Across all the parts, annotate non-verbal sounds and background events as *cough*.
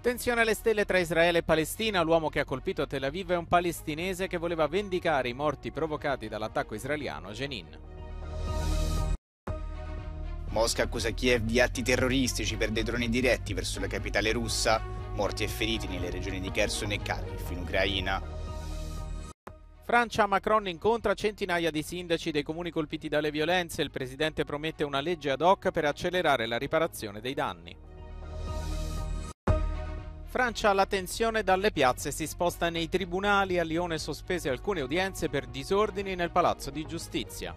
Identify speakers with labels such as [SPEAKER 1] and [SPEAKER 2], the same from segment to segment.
[SPEAKER 1] Tensione alle stelle tra Israele e Palestina, l'uomo che ha colpito Tel Aviv è un palestinese che
[SPEAKER 2] voleva vendicare i morti
[SPEAKER 1] provocati dall'attacco israeliano a Jenin.
[SPEAKER 2] Mosca accusa Kiev di atti terroristici per dei droni diretti verso la capitale russa, morti e feriti nelle regioni di Kherson e Kharkiv in Ucraina.
[SPEAKER 1] Francia Macron incontra centinaia di sindaci dei comuni colpiti dalle violenze, il presidente promette una legge ad hoc per accelerare la riparazione dei danni. Francia la tensione dalle piazze si sposta nei tribunali, a Lione sospese alcune udienze per disordini nel Palazzo di Giustizia.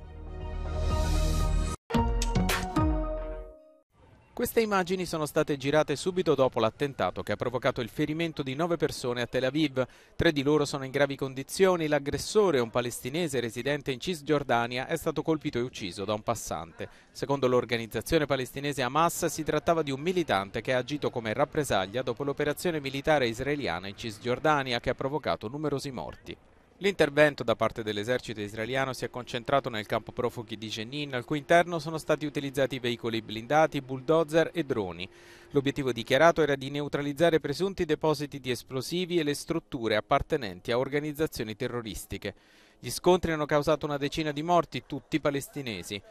[SPEAKER 1] Queste immagini sono state girate subito dopo l'attentato che ha provocato il ferimento di nove persone a Tel Aviv. Tre di loro sono in gravi condizioni. L'aggressore, un palestinese residente in Cisgiordania, è stato colpito e ucciso da un passante. Secondo l'organizzazione palestinese Hamas si trattava di un militante che ha agito come rappresaglia dopo l'operazione militare israeliana in Cisgiordania che ha provocato numerosi morti. L'intervento da parte dell'esercito israeliano si è concentrato nel campo profughi di Jenin, al cui interno sono stati utilizzati veicoli blindati, bulldozer e droni. L'obiettivo dichiarato era di neutralizzare presunti depositi di esplosivi e le strutture appartenenti a organizzazioni terroristiche. Gli scontri hanno causato una decina di morti, tutti palestinesi.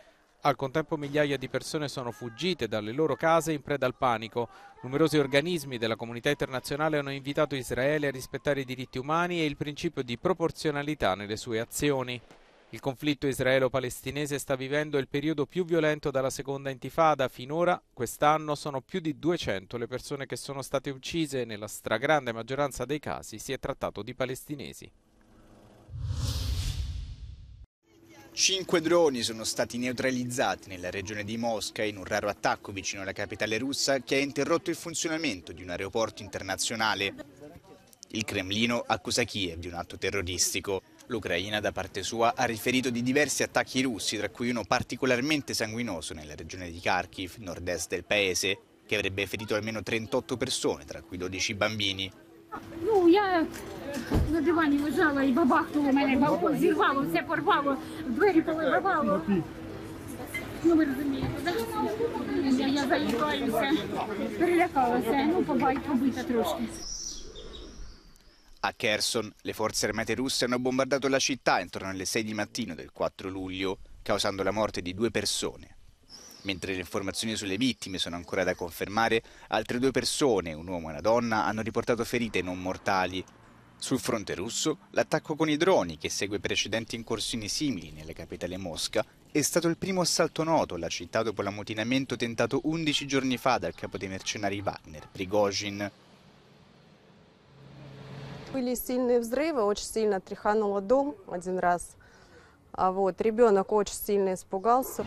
[SPEAKER 1] Al contempo migliaia di persone sono fuggite dalle loro case in preda al panico. Numerosi organismi della comunità internazionale hanno invitato Israele a rispettare i diritti umani e il principio di proporzionalità nelle sue azioni. Il conflitto israelo-palestinese sta vivendo il periodo più violento dalla seconda intifada. Finora, quest'anno, sono più di 200 le persone che sono state uccise e nella stragrande maggioranza dei casi si è trattato di palestinesi.
[SPEAKER 2] Cinque droni sono stati neutralizzati nella regione di Mosca in un raro attacco vicino alla capitale russa che ha interrotto il funzionamento di un aeroporto internazionale. Il Cremlino accusa Kiev di un atto terroristico. L'Ucraina da parte sua ha riferito di diversi attacchi russi, tra cui uno particolarmente sanguinoso nella regione di Kharkiv, nord-est del paese, che avrebbe ferito almeno 38 persone, tra cui 12 bambini на дивані лежала і бабахнуло мене, балкон зірвало, все порвало, двері повибивало. Ну ви розумієте,
[SPEAKER 3] я, я
[SPEAKER 2] перелякалася, ну побай, побита трошки. A Kherson le forze armate russe hanno bombardato la città intorno alle 6 di mattino del 4 luglio, causando la morte di due persone. Mentre le informazioni sulle vittime sono ancora da confermare, altre due persone, un uomo e una donna, hanno riportato ferite non mortali sul fronte russo, l'attacco con i droni, che segue precedenti incursioni simili nelle capitale Mosca, è stato il primo assalto noto alla città dopo l'ammutinamento tentato 11 giorni fa dal capo dei mercenari Wagner, Prigozhin.
[SPEAKER 1] Были сильные взрывы, очень сильно тряхануло дом один раз. А вот ребенок очень сильно испугался.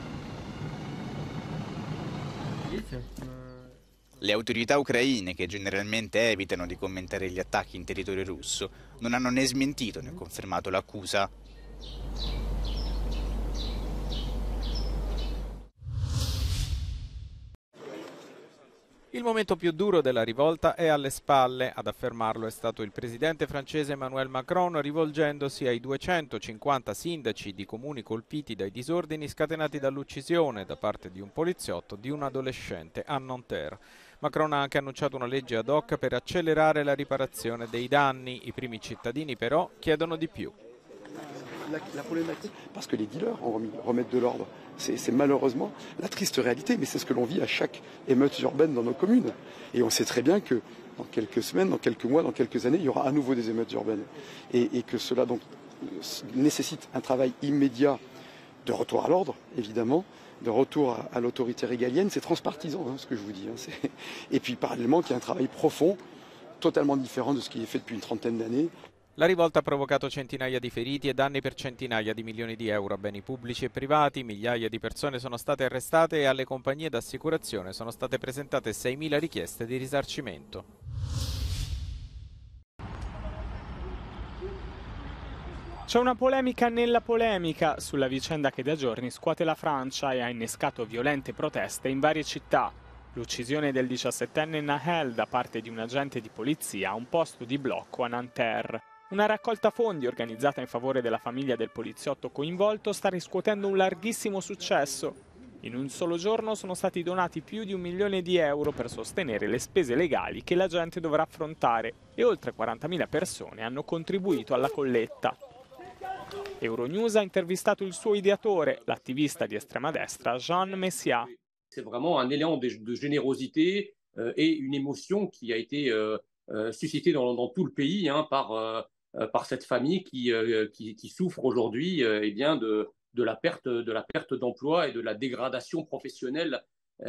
[SPEAKER 1] Видите?
[SPEAKER 2] Le autorità ucraine, che generalmente evitano di commentare gli attacchi in territorio russo, non hanno né smentito né confermato l'accusa.
[SPEAKER 1] Il momento più duro della rivolta è alle spalle, ad affermarlo è stato il presidente francese Emmanuel Macron rivolgendosi ai 250 sindaci di comuni colpiti dai disordini scatenati dall'uccisione da parte di un poliziotto di un adolescente a Nanterre. Macron ha anche annunciato una legge ad hoc per accelerare la riparazione dei danni, i primi cittadini però chiedono di più.
[SPEAKER 2] la, problématique, parce que les dealers ont remettent de l'ordre. C'est malheureusement la triste réalité, mais c'est ce que l'on vit à chaque émeute urbaine dans nos communes. Et on sait très bien que dans quelques semaines, dans quelques mois, dans quelques années, il y aura à nouveau des émeutes urbaines. Et, que cela donc nécessite un travail immédiat de retour à l'ordre, évidemment, de retour à, l'autorité régalienne. C'est transpartisan, hein, ce que je vous dis. Hein. *laughs* et puis parallèlement, qu'il y a un travail profond, totalement différent de ce qui est fait depuis une trentaine d'années,
[SPEAKER 1] La rivolta ha provocato centinaia di feriti e danni per centinaia di milioni di euro a beni pubblici e privati, migliaia di persone sono state arrestate e alle compagnie d'assicurazione sono state presentate 6.000 richieste di risarcimento.
[SPEAKER 3] C'è una polemica nella polemica sulla vicenda che da giorni scuote la Francia e ha innescato violente proteste in varie città. L'uccisione del 17enne Nahel da parte di un agente di polizia a un posto di blocco a Nanterre. Una raccolta fondi organizzata in favore della famiglia del poliziotto coinvolto sta riscuotendo un larghissimo successo. In un solo giorno sono stati donati più di un milione di euro per sostenere le spese legali che la gente dovrà affrontare e oltre 40.000 persone hanno contribuito alla colletta. Euronews ha intervistato il suo ideatore, l'attivista di estrema destra Jean Messia. È veramente un élan di generosità e euh, et une émotion qui a été euh, euh, suscitée dans, dans tout le euh, Euh, par cette famille qui, euh, souffre aujourd'hui euh, eh de, la perte de la perte d'emploi et de la dégradation professionnelle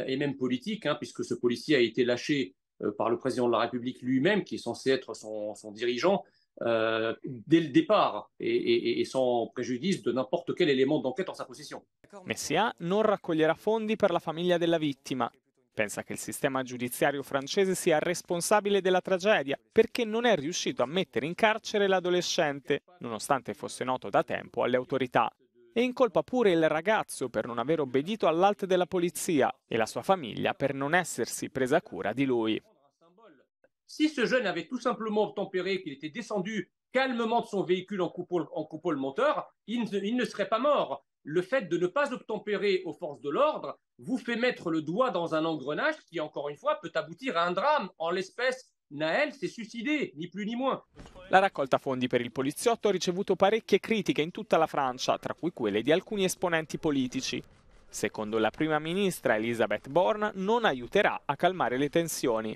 [SPEAKER 3] et même politique, hein, puisque ce policier a été lâché par le président de la République lui-même, qui est censé être son, dirigeant, dès le départ et, sans préjudice de n'importe quel élément d'enquête en sa possession. Messia non raccoglierà fondi per la famiglia della vittima. Pensa che il sistema giudiziario francese sia responsabile della tragedia perché non è riuscito a mettere in carcere l'adolescente, nonostante fosse noto da tempo alle autorità. E incolpa pure il ragazzo per non aver obbedito all'alte della polizia e la sua famiglia per non essersi presa cura di lui. Se questo giovane avesse tout simplement tempéré, qu'il était descendu calmement de son véhicule en coupant, le moteur, il ne, il ne serait pas mort. le fait de ne pas obtempérer aux forces de l'ordre vous fait mettre le doigt dans un engrenage qui, encore une fois, peut aboutir à un drame. En l'espèce, Naël s'est suicidé, ni plus ni moins. La raccolta fondi per il poliziotto ha ricevuto parecchie critiche in tutta la Francia, tra cui quelle di alcuni esponenti politici. Secondo la prima ministre, Elisabeth Borne, non aiuterà à calmare les tensions.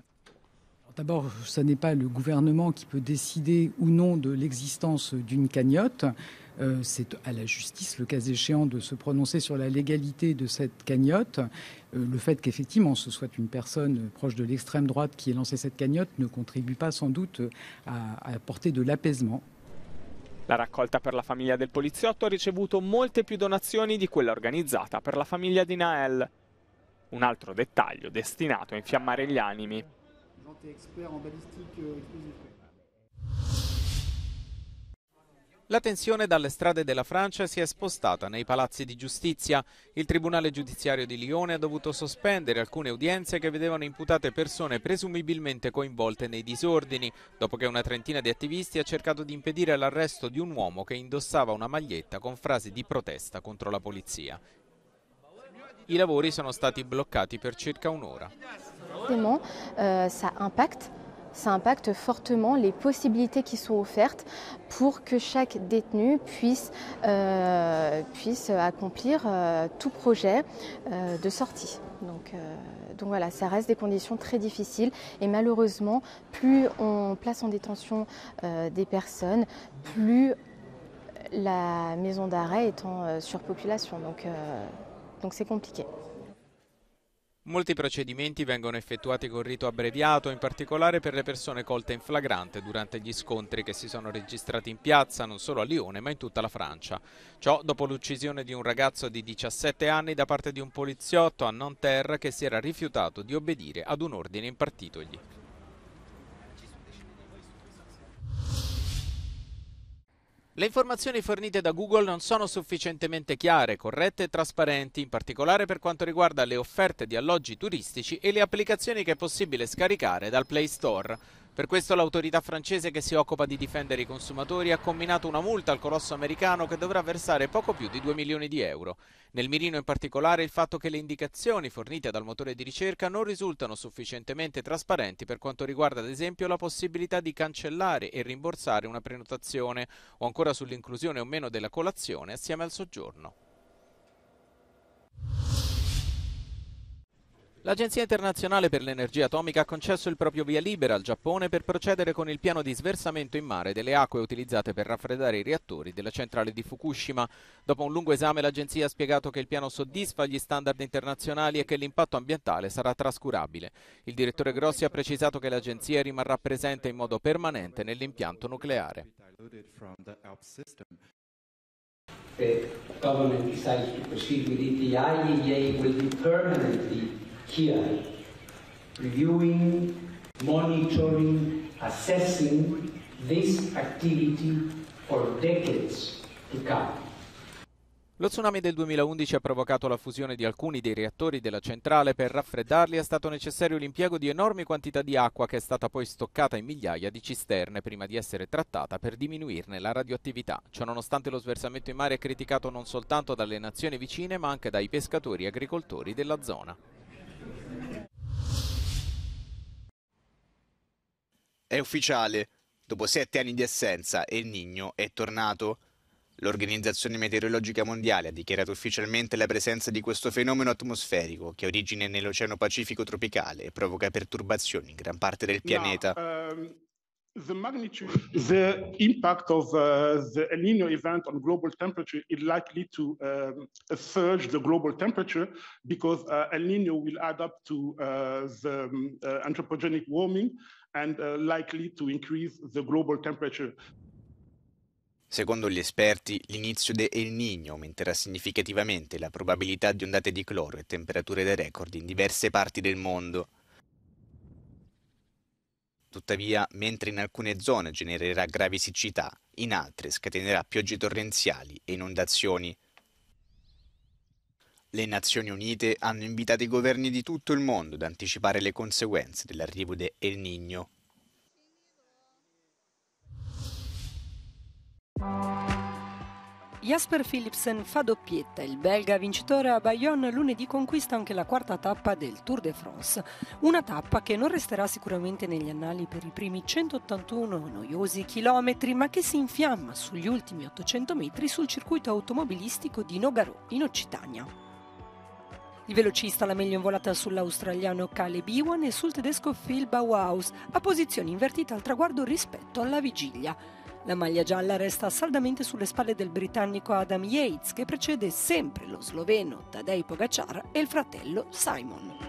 [SPEAKER 1] D'abord, ce n'est pas le gouvernement qui peut décider ou non de l'existence d'une cagnotte. Euh, c'est à la justice, le cas échéant, de se prononcer sur la légalité de cette cagnotte. Euh, le fait qu'effectivement ce soit une personne proche de l'extrême droite qui ait lancé cette cagnotte ne contribue pas sans doute à apporter de l'apaisement.
[SPEAKER 3] La raccolta per la famiglia del poliziotto ha ricevuto molte più donazioni di quella organizzata per la famiglia di Nael. Un autre détail destiné à infiammare les animi.
[SPEAKER 1] La tensione dalle strade della Francia si è spostata nei palazzi di giustizia. Il Tribunale giudiziario di Lione ha dovuto sospendere alcune udienze che vedevano imputate persone presumibilmente coinvolte nei disordini, dopo che una trentina di attivisti ha cercato di impedire l'arresto di un uomo che indossava una maglietta con frasi di protesta contro la polizia. I lavori sono stati bloccati per circa un'ora. Euh, ça impacte ça impacte fortement les possibilités qui sont offertes pour que chaque détenu puisse, euh, puisse euh, accomplir euh, tout projet de sortie. Donc, voilà, ça reste des conditions très difficiles et malheureusement, plus on place en détention des personnes, plus la maison d'arrêt est en surpopulation. donc c'est compliqué. Molti procedimenti vengono effettuati con rito abbreviato, in particolare per le persone colte in flagrante durante gli scontri che si sono registrati in piazza non solo a Lione ma in tutta la Francia. Ciò dopo l'uccisione di un ragazzo di 17 anni da parte di un poliziotto a Nanterre che si era rifiutato di obbedire ad un ordine impartitogli. Le informazioni fornite da Google non sono sufficientemente chiare, corrette e trasparenti, in particolare per quanto riguarda le offerte di alloggi turistici e le applicazioni che è possibile scaricare dal Play Store. Per questo l'autorità francese che si occupa di difendere i consumatori ha combinato una multa al colosso americano che dovrà versare poco più di 2 milioni di euro. Nel mirino in particolare il fatto che le indicazioni fornite dal motore di ricerca non risultano sufficientemente trasparenti per quanto riguarda ad esempio la possibilità di cancellare e rimborsare una prenotazione o ancora sull'inclusione o meno della colazione assieme al soggiorno. L'Agenzia internazionale per l'energia atomica ha concesso il proprio via libera al Giappone per procedere con il piano di sversamento in mare delle acque utilizzate per raffreddare i reattori della centrale di Fukushima. Dopo un lungo esame l'Agenzia ha spiegato che il piano soddisfa gli standard internazionali e che l'impatto ambientale sarà trascurabile. Il direttore Grossi ha precisato che l'Agenzia rimarrà presente in modo permanente nell'impianto nucleare. The government decides to proceed with ETI, ETA will
[SPEAKER 3] be permanently here,
[SPEAKER 1] reviewing, monitoring, assessing this activity for decades to come. Lo tsunami del 2011 ha provocato la fusione di alcuni dei reattori della centrale. Per raffreddarli è stato necessario l'impiego di enormi quantità di acqua che è stata poi stoccata in migliaia di cisterne prima di essere trattata per diminuirne la radioattività. Ciononostante lo sversamento in mare è criticato non soltanto dalle nazioni vicine ma anche dai pescatori e agricoltori
[SPEAKER 2] della zona. È ufficiale, dopo sette anni di assenza, El Niño è tornato. L'Organizzazione Meteorologica Mondiale ha dichiarato ufficialmente la presenza di questo fenomeno atmosferico che ha origine nell'Oceano Pacifico tropicale e provoca perturbazioni in gran parte del pianeta. Now, um, the magnitude, the impact of uh, the El Nino
[SPEAKER 3] event on global temperature is likely to um, surge the global temperature because uh, El Nino will add up to uh, the um, uh, anthropogenic warming and uh, likely to increase the global temperature.
[SPEAKER 2] Secondo gli esperti, l'inizio del Niño aumenterà significativamente la probabilità di ondate di cloro e temperature da record in diverse parti del mondo. Tuttavia, mentre in alcune zone genererà gravi siccità, in altre scatenerà piogge torrenziali e inondazioni. Le Nazioni Unite hanno invitato i governi di tutto il mondo ad anticipare le conseguenze dell'arrivo di El Niño. Jasper Philipsen fa doppietta, il belga vincitore a Bayonne lunedì conquista anche la quarta tappa del Tour de France, una tappa che non resterà sicuramente negli annali per i primi 181 noiosi chilometri, ma che si infiamma sugli ultimi 800 metri sul circuito automobilistico di Nogaro in Occitania. Il velocista la meglio in volata sull'australiano Caleb Ewan e sul tedesco Phil Bauhaus, a posizioni invertite al traguardo rispetto alla vigilia. La maglia gialla resta saldamente sulle spalle del britannico Adam Yates, che precede sempre lo sloveno Tadej Pogacar e il fratello Simon.